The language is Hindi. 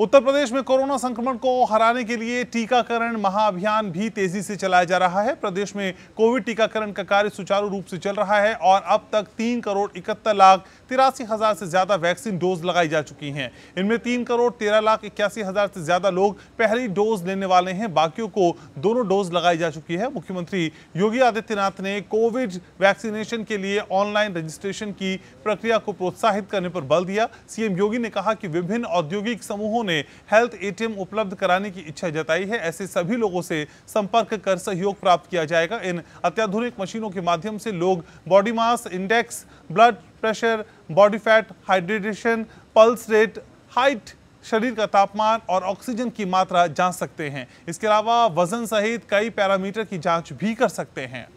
उत्तर प्रदेश में कोरोना संक्रमण को हराने के लिए टीकाकरण महाअभियान भी तेजी से चलाया जा रहा है प्रदेश में कोविड टीकाकरण का कार्य सुचारू रूप से चल रहा है और अब तक तीन करोड़ इकहत्तर लाख तिरासी हज़ार से ज़्यादा वैक्सीन डोज लगाई जा चुकी हैं इनमें तीन करोड़ तेरह लाख इक्यासी हज़ार से ज़्यादा लोग पहली डोज लेने वाले हैं बाकियों को दोनों डोज लगाई जा चुकी है मुख्यमंत्री योगी आदित्यनाथ ने कोविड वैक्सीनेशन के लिए ऑनलाइन रजिस्ट्रेशन की प्रक्रिया को प्रोत्साहित करने पर बल दिया सीएम योगी ने कहा कि विभिन्न औद्योगिक समूहों ने हेल्थ ए उपलब्ध कराने की इच्छा जताई है ऐसे सभी लोगों से संपर्क कर सहयोग प्राप्त किया जाएगा इन अत्याधुनिक मशीनों के माध्यम से लोग body mass index blood pressure body fat hydration pulse rate height शरीर का तापमान और ऑक्सीजन की मात्रा जांच सकते हैं इसके अलावा वजन सहित कई पैरामीटर की जांच भी कर सकते हैं